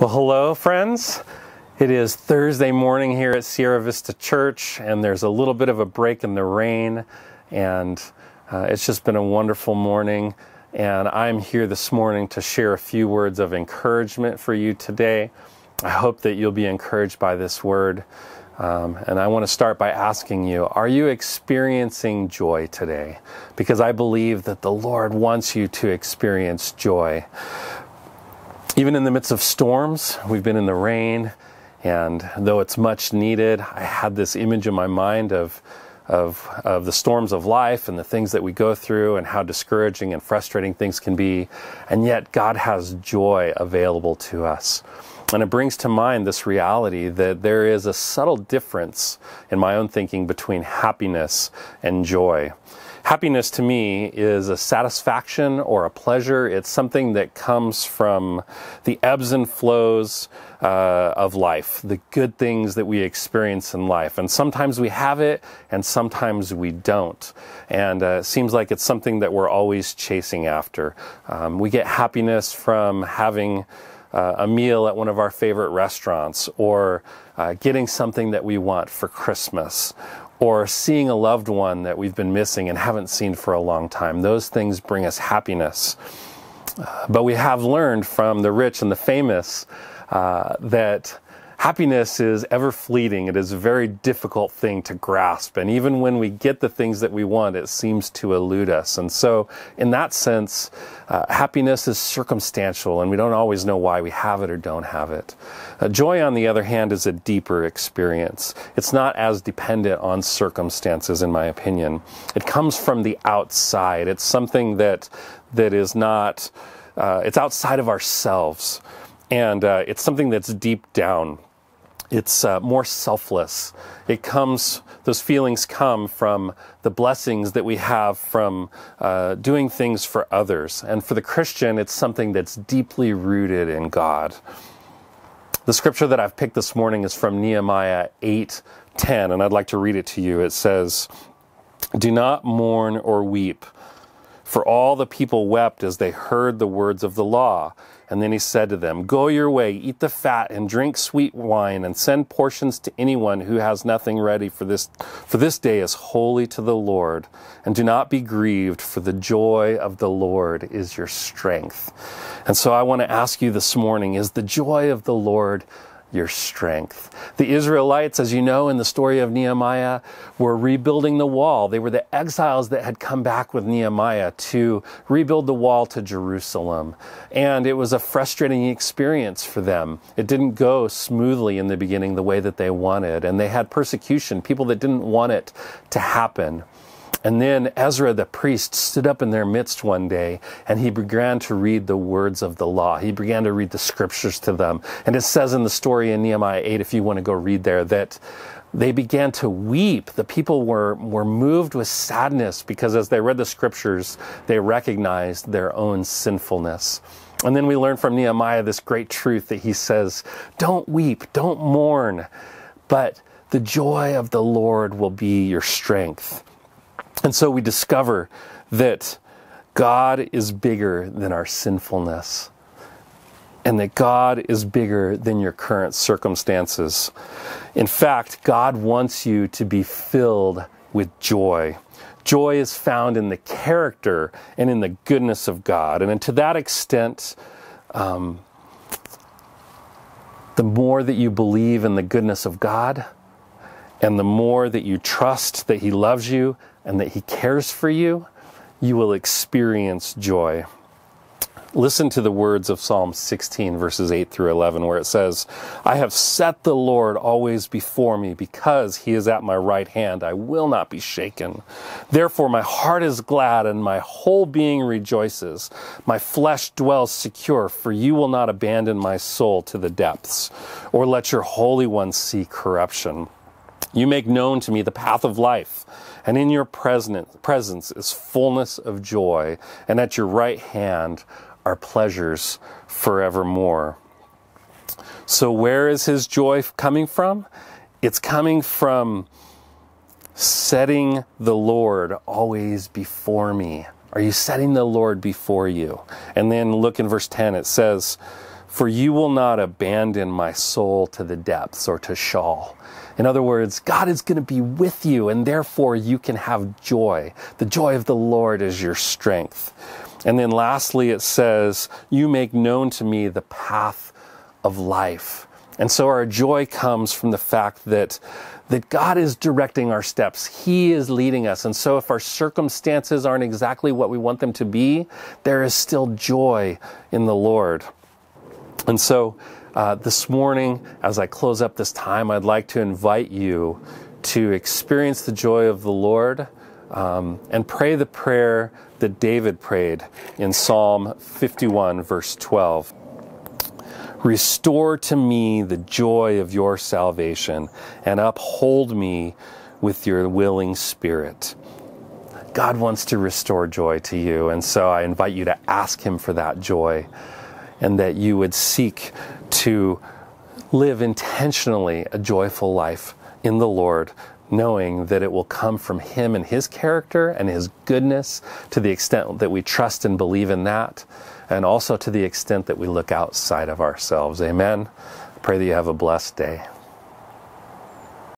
Well, hello, friends. It is Thursday morning here at Sierra Vista Church, and there's a little bit of a break in the rain, and uh, it's just been a wonderful morning. And I'm here this morning to share a few words of encouragement for you today. I hope that you'll be encouraged by this word. Um, and I want to start by asking you Are you experiencing joy today? Because I believe that the Lord wants you to experience joy. Even in the midst of storms, we've been in the rain, and though it's much needed, I had this image in my mind of, of, of the storms of life and the things that we go through and how discouraging and frustrating things can be. And yet, God has joy available to us. And it brings to mind this reality that there is a subtle difference in my own thinking between happiness and joy. Happiness to me is a satisfaction or a pleasure. It's something that comes from the ebbs and flows uh, of life, the good things that we experience in life. And sometimes we have it and sometimes we don't. And uh, it seems like it's something that we're always chasing after. Um, we get happiness from having. Uh, a meal at one of our favorite restaurants or uh, getting something that we want for Christmas or seeing a loved one that we've been missing and haven't seen for a long time. Those things bring us happiness. Uh, but we have learned from the rich and the famous uh, that Happiness is ever fleeting. It is a very difficult thing to grasp. And even when we get the things that we want, it seems to elude us. And so, in that sense, uh, happiness is circumstantial and we don't always know why we have it or don't have it. Uh, joy, on the other hand, is a deeper experience. It's not as dependent on circumstances, in my opinion. It comes from the outside. It's something that, that is not, uh, it's outside of ourselves. And uh, it's something that's deep down it's uh, more selfless. It comes, those feelings come from the blessings that we have from uh, doing things for others. And for the Christian, it's something that's deeply rooted in God. The scripture that I've picked this morning is from Nehemiah 8 10, and I'd like to read it to you. It says, Do not mourn or weep for all the people wept as they heard the words of the law. And then he said to them, Go your way, eat the fat, and drink sweet wine, and send portions to anyone who has nothing ready for this, for this day is holy to the Lord. And do not be grieved, for the joy of the Lord is your strength. And so I want to ask you this morning, is the joy of the Lord your strength. The Israelites, as you know in the story of Nehemiah, were rebuilding the wall. They were the exiles that had come back with Nehemiah to rebuild the wall to Jerusalem. And it was a frustrating experience for them. It didn't go smoothly in the beginning the way that they wanted, and they had persecution, people that didn't want it to happen. And then Ezra the priest stood up in their midst one day and he began to read the words of the law. He began to read the scriptures to them. And it says in the story in Nehemiah 8, if you want to go read there, that they began to weep. The people were, were moved with sadness because as they read the scriptures, they recognized their own sinfulness. And then we learn from Nehemiah this great truth that he says, Don't weep, don't mourn, but the joy of the Lord will be your strength. And so we discover that God is bigger than our sinfulness and that God is bigger than your current circumstances. In fact, God wants you to be filled with joy. Joy is found in the character and in the goodness of God. And to that extent, um, the more that you believe in the goodness of God, and the more that you trust that He loves you and that He cares for you, you will experience joy. Listen to the words of Psalm 16, verses 8 through 11, where it says, I have set the Lord always before me because he is at my right hand. I will not be shaken. Therefore, my heart is glad and my whole being rejoices. My flesh dwells secure, for you will not abandon my soul to the depths or let your Holy One see corruption. You make known to me the path of life, and in your presence is fullness of joy, and at your right hand are pleasures forevermore. So, where is his joy coming from? It's coming from setting the Lord always before me. Are you setting the Lord before you? And then look in verse 10, it says, For you will not abandon my soul to the depths or to shawl." In other words, God is going to be with you, and therefore you can have joy. The joy of the Lord is your strength. And then lastly, it says, You make known to me the path of life. And so our joy comes from the fact that, that God is directing our steps. He is leading us. And so if our circumstances aren't exactly what we want them to be, there is still joy in the Lord. And so uh, this morning, as I close up this time, I'd like to invite you to experience the joy of the Lord um, and pray the prayer that David prayed in Psalm 51, verse 12. Restore to me the joy of your salvation and uphold me with your willing spirit. God wants to restore joy to you, and so I invite you to ask Him for that joy and that you would seek to live intentionally a joyful life in the Lord, knowing that it will come from Him and His character and His goodness to the extent that we trust and believe in that, and also to the extent that we look outside of ourselves. Amen. Pray that you have a blessed day.